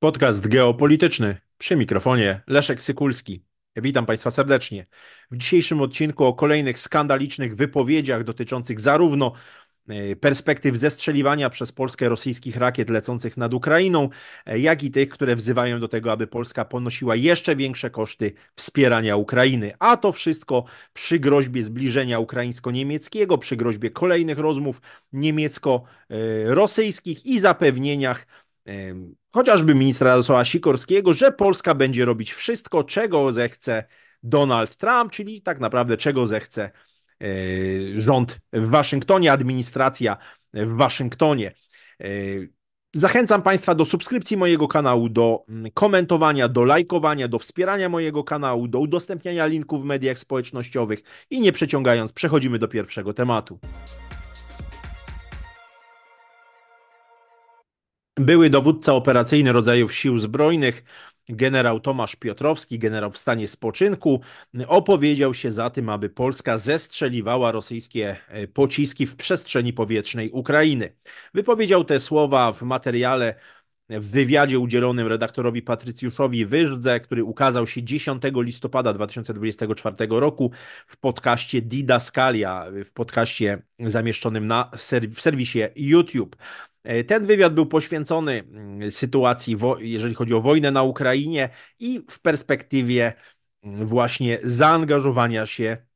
Podcast geopolityczny przy mikrofonie Leszek Sykulski. Witam Państwa serdecznie. W dzisiejszym odcinku o kolejnych skandalicznych wypowiedziach dotyczących zarówno e, perspektyw zestrzeliwania przez Polskę rosyjskich rakiet lecących nad Ukrainą, e, jak i tych, które wzywają do tego, aby Polska ponosiła jeszcze większe koszty wspierania Ukrainy. A to wszystko przy groźbie zbliżenia ukraińsko-niemieckiego, przy groźbie kolejnych rozmów niemiecko-rosyjskich e, i zapewnieniach, chociażby ministra Jarosława Sikorskiego, że Polska będzie robić wszystko, czego zechce Donald Trump, czyli tak naprawdę czego zechce e, rząd w Waszyngtonie, administracja w Waszyngtonie. E, zachęcam Państwa do subskrypcji mojego kanału, do mm, komentowania, do lajkowania, do wspierania mojego kanału, do udostępniania linków w mediach społecznościowych i nie przeciągając, przechodzimy do pierwszego tematu. Były dowódca operacyjny rodzajów sił zbrojnych, generał Tomasz Piotrowski, generał w stanie spoczynku, opowiedział się za tym, aby Polska zestrzeliwała rosyjskie e, pociski w przestrzeni powietrznej Ukrainy. Wypowiedział te słowa w materiale e, w wywiadzie udzielonym redaktorowi Patrycjuszowi Wyrdze, który ukazał się 10 listopada 2024 roku w podcaście Didaskalia, w podcaście zamieszczonym na, w serwisie YouTube. E, ten wywiad był poświęcony mm, sytuacji, jeżeli chodzi o wojnę na Ukrainie i w perspektywie mm, właśnie zaangażowania się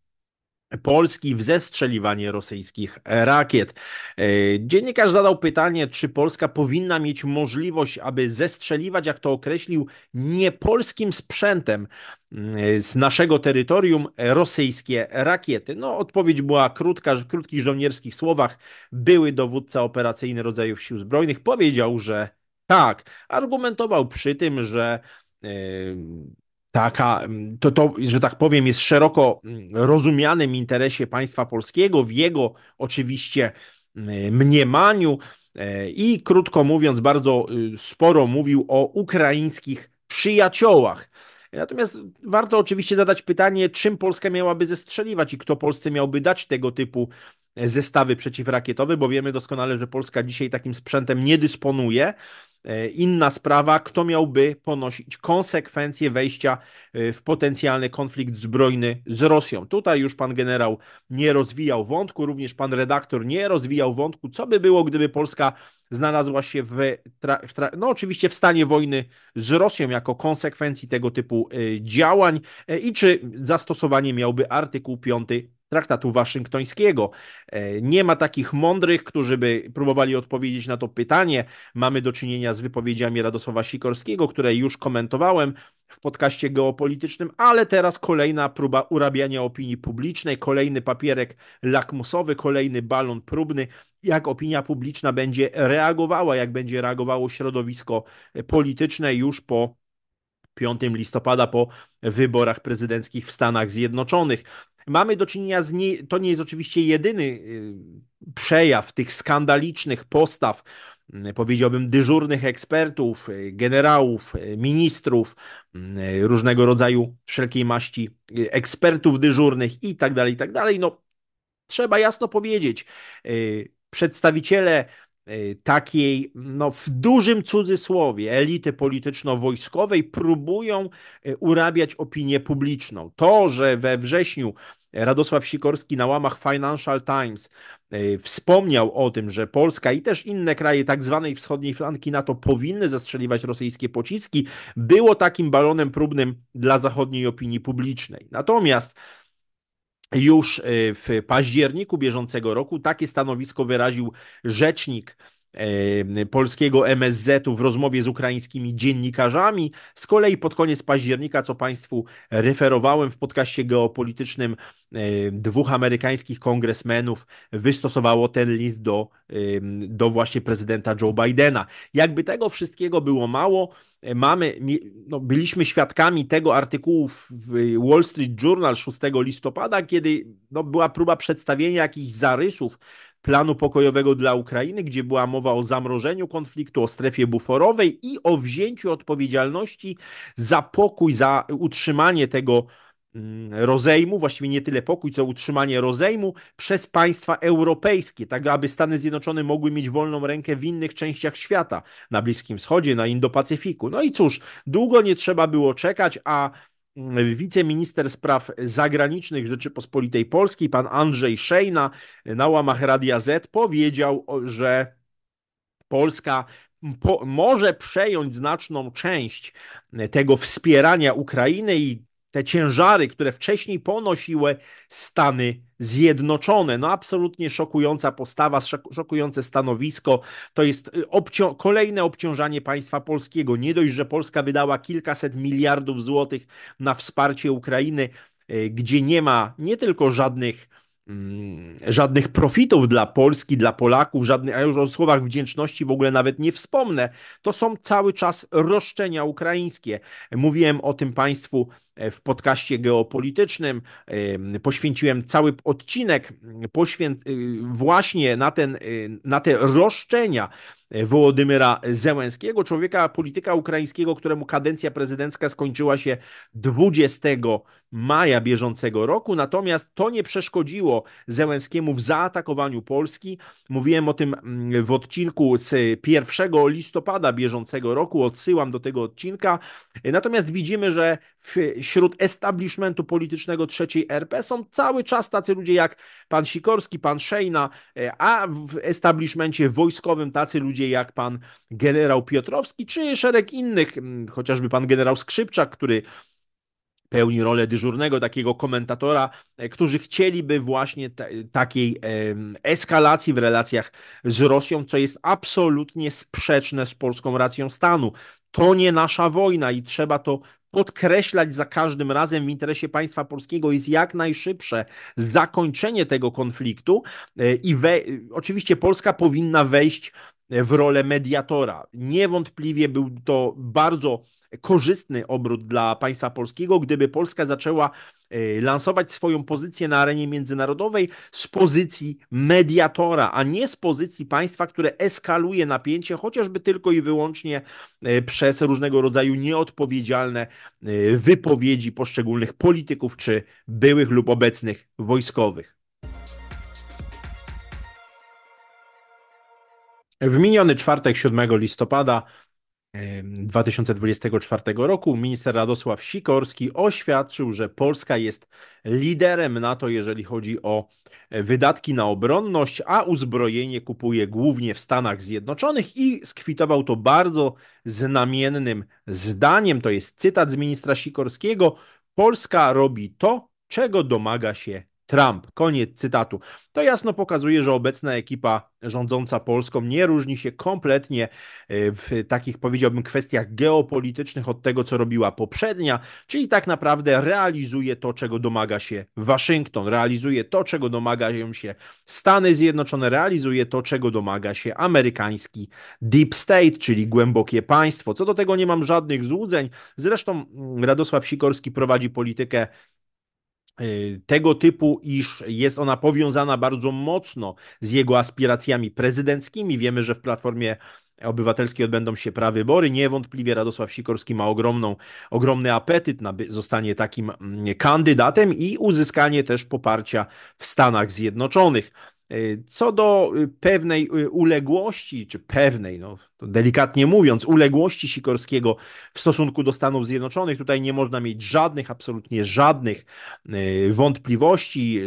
Polski w zestrzeliwanie rosyjskich e, rakiet. E, dziennikarz zadał pytanie, czy Polska powinna mieć możliwość, aby zestrzeliwać, jak to określił, niepolskim sprzętem mm, z naszego terytorium rosyjskie rakiety. No, odpowiedź była krótka, w krótkich żołnierskich słowach. Były dowódca operacyjny rodzajów sił zbrojnych powiedział, że tak. Argumentował przy tym, że e, taka, mm, to, to, że tak powiem, jest szeroko mm, rozumianym interesie państwa polskiego, w jego oczywiście mm, mniemaniu e, i krótko mówiąc, bardzo y, sporo mówił o ukraińskich przyjaciołach. Natomiast warto oczywiście zadać pytanie, czym Polska miałaby zestrzeliwać i kto Polsce miałby dać tego typu E, zestawy przeciwrakietowe, bo wiemy doskonale, że Polska dzisiaj takim sprzętem nie dysponuje. E, inna sprawa, kto miałby ponosić konsekwencje wejścia e, w potencjalny konflikt zbrojny z Rosją. Tutaj już pan generał nie rozwijał wątku, również pan redaktor nie rozwijał wątku, co by było, gdyby Polska znalazła się w, no oczywiście w stanie wojny z Rosją jako konsekwencji tego typu działań i czy zastosowanie miałby artykuł 5 traktatu waszyngtońskiego. E, nie ma takich mądrych, którzy by próbowali odpowiedzieć na to pytanie. Mamy do czynienia z wypowiedziami Radosława Sikorskiego, które już komentowałem w podcaście geopolitycznym, ale teraz kolejna próba urabiania opinii publicznej, kolejny papierek lakmusowy, kolejny balon próbny, jak opinia publiczna będzie reagowała, jak będzie reagowało środowisko polityczne już po 5 listopada po wyborach prezydenckich w Stanach Zjednoczonych. Mamy do czynienia z nie, to nie jest oczywiście jedyny y, przejaw tych skandalicznych postaw, y, powiedziałbym, dyżurnych ekspertów, y, generałów, ministrów, różnego rodzaju wszelkiej maści ekspertów dyżurnych i tak dalej, i tak dalej. No, trzeba jasno powiedzieć, przedstawiciele E, takiej, no w dużym cudzysłowie, elity polityczno-wojskowej próbują e, urabiać opinię publiczną. To, że we wrześniu Radosław Sikorski na łamach Financial Times e, wspomniał o tym, że Polska i też inne kraje tak zwanej wschodniej flanki NATO powinny zastrzeliwać rosyjskie pociski, było takim balonem próbnym dla zachodniej opinii publicznej. Natomiast już y, w październiku bieżącego roku takie stanowisko wyraził rzecznik polskiego MSZ-u w rozmowie z ukraińskimi dziennikarzami. Z kolei pod koniec października, co Państwu referowałem w podcaście geopolitycznym, dwóch amerykańskich kongresmenów wystosowało ten list do, do właśnie prezydenta Joe Bidena. Jakby tego wszystkiego było mało, e, mamy, no, byliśmy świadkami tego artykułu w Wall Street Journal 6 listopada, kiedy no, była próba przedstawienia jakichś zarysów planu pokojowego dla Ukrainy, gdzie była mowa o zamrożeniu konfliktu, o strefie buforowej i o wzięciu odpowiedzialności za pokój, za utrzymanie tego mm, rozejmu, właściwie nie tyle pokój, co utrzymanie rozejmu przez państwa europejskie, tak aby Stany Zjednoczone mogły mieć wolną rękę w innych częściach świata, na Bliskim Wschodzie, na Indo-Pacyfiku. No i cóż, długo nie trzeba było czekać, a wiceminister spraw zagranicznych Rzeczypospolitej Polskiej, pan Andrzej Szejna, na łamach Radia Z powiedział, że Polska po, może przejąć znaczną część tego wspierania Ukrainy i te ciężary, które wcześniej ponosiły Stany Zjednoczone. No absolutnie szokująca postawa, szokujące stanowisko. To jest y, obcią kolejne obciążanie państwa polskiego. Nie dość, że Polska wydała kilkaset miliardów złotych na wsparcie Ukrainy, y, gdzie nie ma nie tylko żadnych mm, żadnych profitów dla Polski, dla Polaków, żadnych, a już o słowach wdzięczności w ogóle nawet nie wspomnę. To są cały czas roszczenia ukraińskie. Mówiłem o tym Państwu E, w podcaście geopolitycznym. E, poświęciłem cały odcinek mm, poświęt y, właśnie na, ten, y, na te roszczenia e, Wołodymyra Zełęskiego, człowieka, polityka ukraińskiego, któremu kadencja prezydencka skończyła się 20 maja bieżącego roku. Natomiast to nie przeszkodziło Zełęskiemu w zaatakowaniu Polski. Mówiłem o tym mm, w odcinku z 1 listopada bieżącego roku. Odsyłam do tego odcinka. Natomiast widzimy, że w wśród establishmentu politycznego trzeciej RP są cały czas tacy ludzie jak pan Sikorski, pan Szejna, e, a w establishmencie wojskowym tacy ludzie jak pan generał Piotrowski, czy szereg innych, chociażby pan generał Skrzypczak, który pełni rolę dyżurnego takiego komentatora, e, którzy chcieliby właśnie t- takiej eskalacji w relacjach z Rosją, co jest absolutnie sprzeczne z polską racją stanu. To nie nasza wojna i trzeba to podkreślać za każdym razem w interesie państwa polskiego jest jak najszybsze zakończenie tego konfliktu e, i we... E, oczywiście Polska powinna wejść e, w rolę mediatora. Niewątpliwie był to bardzo korzystny obrót dla państwa polskiego, gdyby Polska zaczęła e, lansować swoją pozycję na arenie międzynarodowej z pozycji mediatora, a nie z pozycji państwa, które eskaluje napięcie chociażby tylko i wyłącznie e, przez różnego rodzaju nieodpowiedzialne e, wypowiedzi poszczególnych polityków czy byłych lub obecnych wojskowych. W miniony czwartek 7 listopada 2024 roku minister Radosław Sikorski oświadczył, że Polska jest liderem NATO, jeżeli chodzi o e, wydatki na obronność, a uzbrojenie kupuje głównie w Stanach Zjednoczonych i skwitował to bardzo znamiennym zdaniem. To jest cytat z ministra Sikorskiego: Polska robi to, czego domaga się Trump. Koniec cytatu. To jasno pokazuje, że obecna ekipa rządząca Polską nie różni się kompletnie e, w takich, powiedziałbym, kwestiach geopolitycznych od tego, co robiła poprzednia, czyli tak naprawdę realizuje to, czego domaga się Waszyngton, realizuje to, czego domagają się Stany Zjednoczone, realizuje to, czego domaga się amerykański deep state, czyli głębokie państwo. Co do tego nie mam żadnych złudzeń. Zresztą mm, Radosław Sikorski prowadzi politykę E, tego typu, iż jest ona powiązana bardzo mocno z jego aspiracjami prezydenckimi. Wiemy, że w Platformie Obywatelskiej odbędą się prawybory. Niewątpliwie Radosław Sikorski ma ogromną, ogromny apetyt na zostanie takim mm, kandydatem i uzyskanie też poparcia w Stanach Zjednoczonych. E, co do y, pewnej y, uległości, czy pewnej, no, delikatnie mówiąc, uległości Sikorskiego w stosunku do Stanów Zjednoczonych, tutaj nie można mieć żadnych, absolutnie żadnych e, wątpliwości.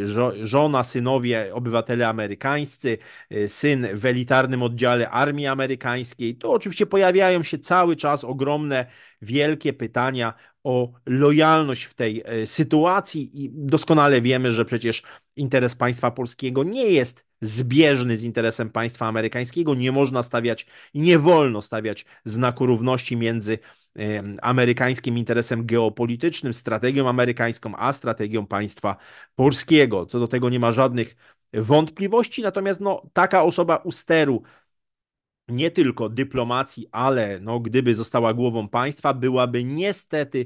Żona, synowie, obywatele amerykańscy, e, syn w elitarnym oddziale Armii Amerykańskiej. to oczywiście pojawiają się cały czas ogromne, wielkie pytania o lojalność w tej e, sytuacji i doskonale wiemy, że przecież interes państwa polskiego nie jest zbieżny z interesem państwa amerykańskiego. Nie można stawiać i nie wolno stawiać znaku równości między amerykańskim interesem geopolitycznym, strategią amerykańską, a strategią państwa polskiego. Co do tego nie ma żadnych wątpliwości, natomiast no, taka osoba u steru nie tylko dyplomacji, ale no, gdyby została głową państwa, byłaby niestety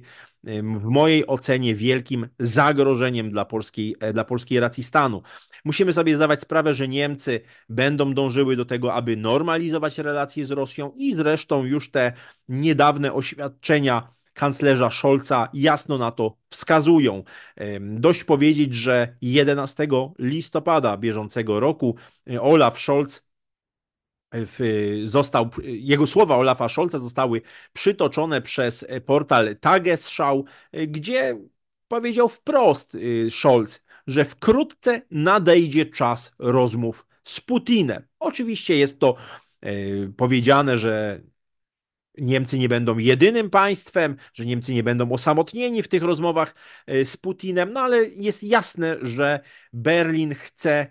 w mojej ocenie wielkim zagrożeniem dla polskiej, e, dla polskiej racji stanu. Musimy sobie zdawać sprawę, że Niemcy będą dążyły do tego, aby normalizować relacje z Rosją i zresztą już te niedawne oświadczenia kanclerza Scholza jasno na to wskazują. Dość powiedzieć, że 11 listopada bieżącego roku e, Olaf Scholz w, został, jego słowa Olafa Scholza zostały przytoczone przez e, portal Tagesschau, e, gdzie powiedział wprost e, Scholz, że wkrótce nadejdzie czas rozmów z Putinem. Oczywiście jest to powiedziane, że Niemcy nie będą jedynym państwem, że Niemcy nie będą osamotnieni w tych rozmowach z Putinem, no ale jest jasne, że Berlin chce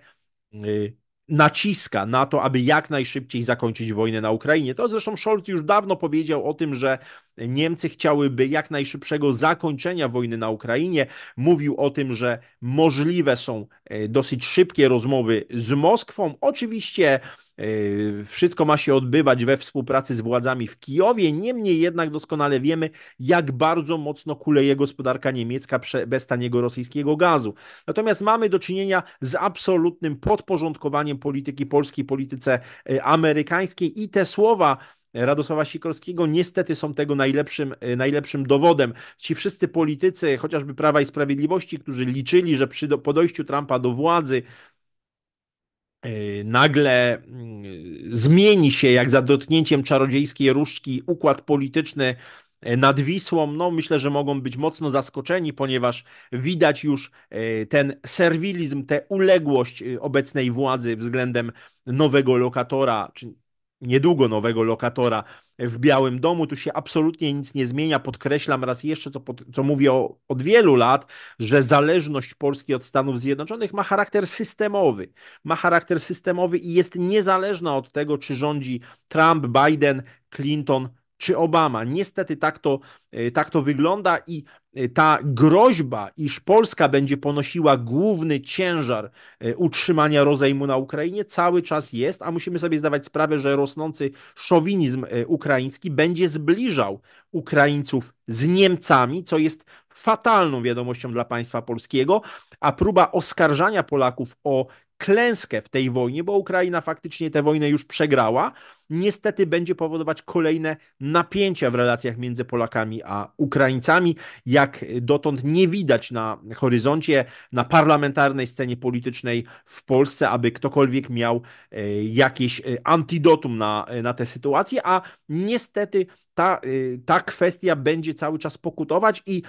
naciska na to, aby jak najszybciej zakończyć wojnę na Ukrainie. To zresztą Scholz już dawno powiedział o tym, że Niemcy chciałyby jak najszybszego zakończenia wojny na Ukrainie. Mówił o tym, że możliwe są e, dosyć szybkie rozmowy z Moskwą. Oczywiście Yy, wszystko ma się odbywać we współpracy z władzami w Kijowie, niemniej jednak doskonale wiemy, jak bardzo mocno kuleje gospodarka niemiecka bez taniego rosyjskiego gazu. Natomiast mamy do czynienia z absolutnym podporządkowaniem polityki polskiej polityce yy, amerykańskiej i te słowa Radosława Sikorskiego niestety są tego najlepszym, yy, najlepszym dowodem. Ci wszyscy politycy, chociażby Prawa i Sprawiedliwości, którzy liczyli, że przy podejściu Trumpa do władzy Y, nagle y, zmieni się, jak za dotknięciem czarodziejskiej różdżki, układ polityczny y, nad Wisłą, no myślę, że mogą być mocno zaskoczeni, ponieważ widać już ten serwilizm, tę uległość obecnej władzy względem nowego lokatora, czy niedługo nowego lokatora w Białym Domu. Tu się absolutnie nic nie zmienia. Podkreślam raz jeszcze, co, co mówię o, od wielu lat, że zależność Polski od Stanów Zjednoczonych ma charakter systemowy. Ma charakter systemowy i jest niezależna od tego, czy rządzi Trump, Biden, Clinton czy Obama. Niestety tak to, y, tak to wygląda i Y, ta groźba, iż Polska będzie ponosiła główny ciężar y, utrzymania rozejmu na Ukrainie, cały czas jest, a musimy sobie zdawać sprawę, że rosnący szowinizm y, ukraiński będzie zbliżał Ukraińców z Niemcami, co jest fatalną wiadomością dla państwa polskiego, a próba oskarżania Polaków o klęskę w tej wojnie, bo Ukraina faktycznie tę wojnę już przegrała, niestety będzie powodować kolejne napięcia w relacjach między Polakami a Ukraińcami. Jak dotąd nie widać na horyzoncie, na parlamentarnej scenie politycznej w Polsce, aby ktokolwiek miał e, jakieś e, antidotum na, e, na tę sytuację, a niestety ta, ta kwestia będzie cały czas pokutować i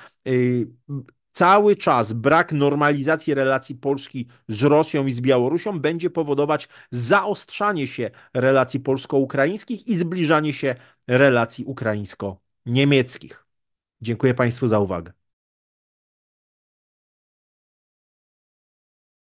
cały czas brak normalizacji relacji Polski z Rosją i z Białorusią będzie powodować zaostrzanie się relacji polsko-ukraińskich i zbliżanie się relacji ukraińsko-niemieckich. Dziękuję Państwu za uwagę.